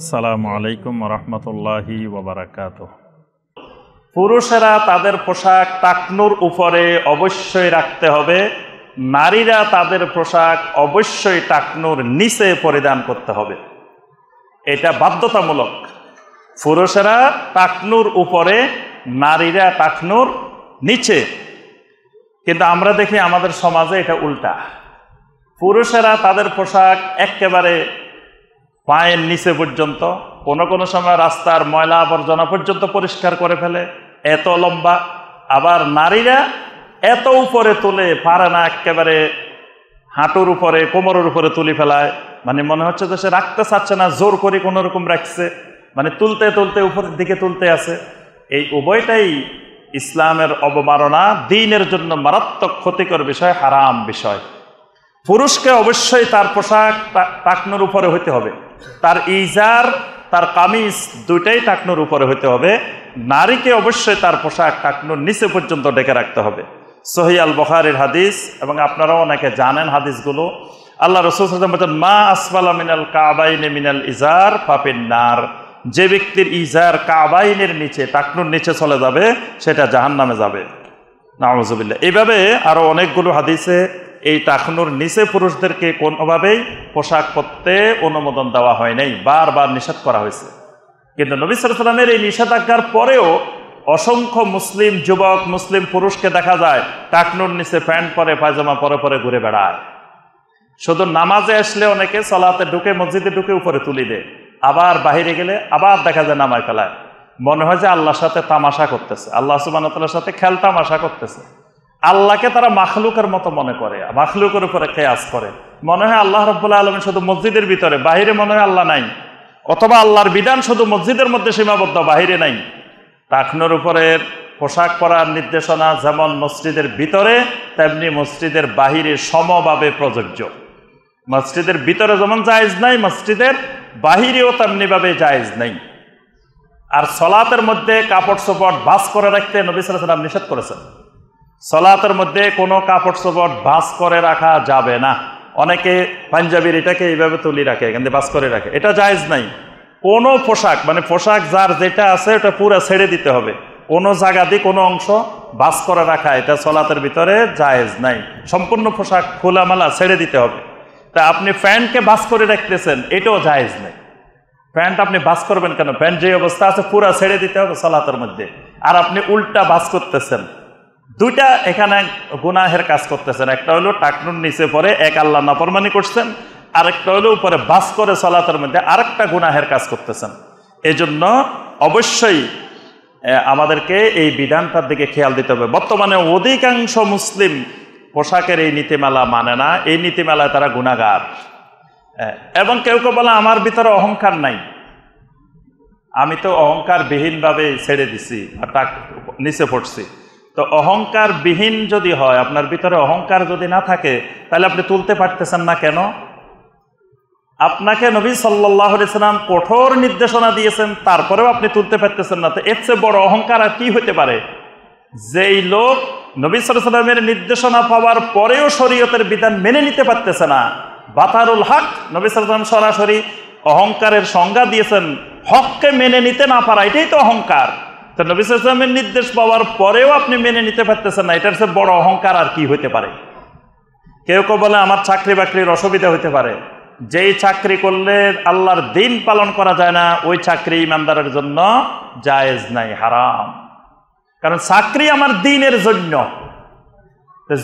আসসালামু আলাইকুম রহমতুল্লাহি ওবরাকাত পুরুষেরা তাদের পোশাক টাকনুর উপরে অবশ্যই রাখতে হবে নারীরা তাদের পোশাক অবশ্যই টাকনুর নিচে পরিধান করতে হবে এটা বাধ্যতামূলক পুরুষেরা টাকনুর উপরে নারীরা টাকনুর নিচে কিন্তু আমরা দেখি আমাদের সমাজে এটা উল্টা পুরুষেরা তাদের পোশাক একেবারে পায়ের নিচে পর্যন্ত কোনো কোনো সময় রাস্তার ময়লা আবর্জনা পর্যন্ত পরিষ্কার করে ফেলে এত লম্বা আবার নারীরা এত উপরে তুলে পারে না একেবারে হাঁটুর উপরে কোমরের উপরে তুলি ফেলায় মানে মনে হচ্ছে যে সে রাখতে চাচ্ছে না জোর করে কোনো রকম রাখছে মানে তুলতে তুলতে উপরের দিকে তুলতে আছে এই উভয়টাই ইসলামের অবমাননা দিনের জন্য মারাত্মক ক্ষতিকর বিষয় হারাম বিষয় পুরুষকে অবশ্যই তার পোশাক টাকনোর উপরে হইতে হবে তার ইজার তার কামিজ দুইটাই টাকনুর উপরে হইতে হবে নারীকে অবশ্যই তার পোশাক টাকনুর নিচে পর্যন্ত ডেকে রাখতে হবে সহি আল হাদিস এবং আপনারাও অনেকে জানেন হাদিসগুলো আল্লাহ রসুল বলছেন মা আসফালা মিনাল কাবাইনে মিনাল ইজার ফাপিন নার যে ব্যক্তির ইজার কাবাইনের নিচে টাকনুর নিচে চলে যাবে সেটা জাহান নামে যাবে নামজবিল্লা এভাবে আরও অনেকগুলো হাদিসে এই টাকনুর নিচে পুরুষদেরকে কোনোভাবেই পোশাক পরতে অনুমোদন দেওয়া হয় নাই বারবার নিষেধ করা হয়েছে কিন্তু নবী সালামের এই নিষেধাজ্ঞার পরেও অসংখ্য মুসলিম যুবক মুসলিম পুরুষকে দেখা যায় টাকনুর নিচে প্যান্ট পরে পায়জামা পরে পরে ঘুরে বেড়ায় শুধু নামাজে আসলে অনেকে সলাতে ঢুকে মসজিদে ঢুকে উপরে তুলি দেয় আবার বাহিরে গেলে আবার দেখা যায় নামায় ফেলায় মনে হয় যে আল্লাহর সাথে তামাশা করতেছে আল্লাহ সুবান সাথে খেল তামাশা করতেছে আল্লাহকে তারা মাখলুকের মতো মনে করে মাখলুকের উপরে কেয়াস করে মনে হয় আল্লাহ রব্বুল্লাহ আলমী শুধু মসজিদের ভিতরে বাহিরে মনে হয় আল্লাহ নাই অথবা আল্লাহর বিধান শুধু মসজিদের মধ্যে সীমাবদ্ধ বাহিরে নাই টাকনোর উপরের পোশাক পরার নির্দেশনা যেমন মসজিদের ভিতরে তেমনি মসজিদের বাহিরে সমভাবে প্রযোজ্য মসজিদের ভিতরে যেমন জায়েজ নাই মসজিদের বাহিরেও তেমনিভাবে জায়েজ নেই আর সলাতের মধ্যে কাপড় চোপড় বাস করে রাখতে নবী সালাম নিষেধ করেছেন সলাতের মধ্যে কোনো কাপড় চোপড় ভাস করে রাখা যাবে না অনেকে পাঞ্জাবির এটাকে এইভাবে তুলি রাখে এখানে ভাস করে রাখে এটা জায়জ নাই কোনো পোশাক মানে পোশাক যার যেটা আছে ওটা পুরা ছেড়ে দিতে হবে কোনো জায়গা দিয়ে কোনো অংশ বাস করে রাখা এটা সলাতের ভিতরে জায়েজ নাই সম্পূর্ণ পোশাক খোলামালা ছেড়ে দিতে হবে তা আপনি প্যান্টকে বাস করে রাখতেছেন এটাও জায়েজ নাই প্যান্ট আপনি বাস করবেন কেন প্যান্ট যে অবস্থা আছে পুরা ছেড়ে দিতে হবে সলাতের মধ্যে আর আপনি উল্টা বাস করতেছেন দুইটা এখানে গুনাহের কাজ করতেছেন একটা হলো টাকনুর নিচে পরে এক আল্লাহ নাফরমানি করছেন আরেকটা হলো উপরে বাস করে চলাতের মধ্যে আরেকটা গুনাহের কাজ করতেছেন এজন্য অবশ্যই আমাদেরকে এই বিধানটার দিকে খেয়াল দিতে হবে বর্তমানে অধিকাংশ মুসলিম পোশাকের এই নীতিমালা মানে না এই নীতিমালায় তারা গুণাগার এবং কেউ কেউ বলে আমার ভিতরে অহংকার নাই আমি তো অহংকার বিহীনভাবে ছেড়ে দিছি বা নিচে পড়ছি তো অহংকার বিহীন যদি হয় আপনার ভিতরে অহংকার যদি না থাকে তাহলে আপনি তুলতে পারতেছেন না কেন আপনাকে নবী সাল্লাহ সাল্লাম কঠোর নির্দেশনা দিয়েছেন তারপরেও আপনি তুলতে পারতেছেন না তো এর চেয়ে বড় অহংকার আর কি হতে পারে যেই লোক নবী সাল্লামের নির্দেশনা পাওয়ার পরেও শরীয়তের বিধান মেনে নিতে পারতেছে না বাতারুল হক নবী সাল্লাম সরাসরি অহংকারের সংজ্ঞা দিয়েছেন হককে মেনে নিতে না পারা এটাই তো অহংকার তো সালামের নির্দেশ পাওয়ার পরেও আপনি মেনে নিতে পারতেছেন না এটার সে বড় অহংকার আর কি হতে পারে কেউ কেউ বলে আমার চাকরি বাকরির অসুবিধা হতে পারে যেই চাকরি করলে আল্লাহর দিন পালন করা যায় না ওই চাকরি ইমানদারের জন্য জায়েজ নাই হারাম কারণ চাকরি আমার দিনের জন্য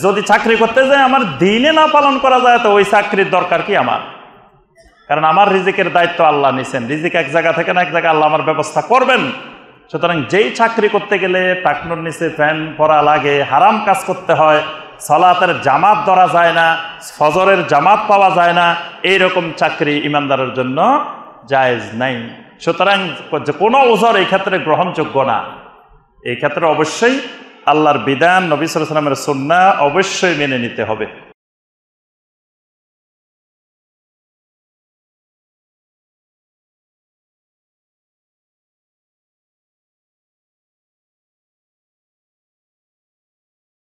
যদি চাকরি করতে যায় আমার দিনে না পালন করা যায় তো ওই চাকরির দরকার কি আমার কারণ আমার রিজিকের দায়িত্ব আল্লাহ নিছেন রিজিক এক জায়গা থেকে না এক জায়গায় আল্লাহ আমার ব্যবস্থা করবেন সুতরাং যেই চাকরি করতে গেলে টাকনোর নিচে ফ্যান পরা লাগে হারাম কাজ করতে হয় সলাতের জামাত ধরা যায় না ফজরের জামাত পাওয়া যায় না এই রকম চাকরি ইমানদারের জন্য জায়েজ নাই সুতরাং কোনো ওজর এই ক্ষেত্রে গ্রহণযোগ্য না এই ক্ষেত্রে অবশ্যই আল্লাহর বিধান নবী সালামের সন্না অবশ্যই মেনে নিতে হবে